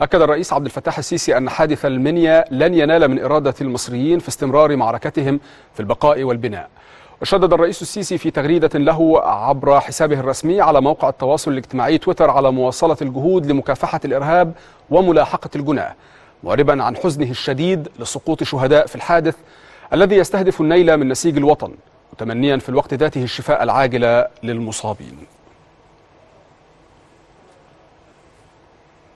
أكد الرئيس عبد الفتاح السيسي أن حادث المنيا لن ينال من إرادة المصريين في استمرار معركتهم في البقاء والبناء وشدد الرئيس السيسي في تغريدة له عبر حسابه الرسمي على موقع التواصل الاجتماعي تويتر على مواصلة الجهود لمكافحة الإرهاب وملاحقة الجناه معربا عن حزنه الشديد لسقوط شهداء في الحادث الذي يستهدف النيل من نسيج الوطن وتمنيا في الوقت ذاته الشفاء العاجل للمصابين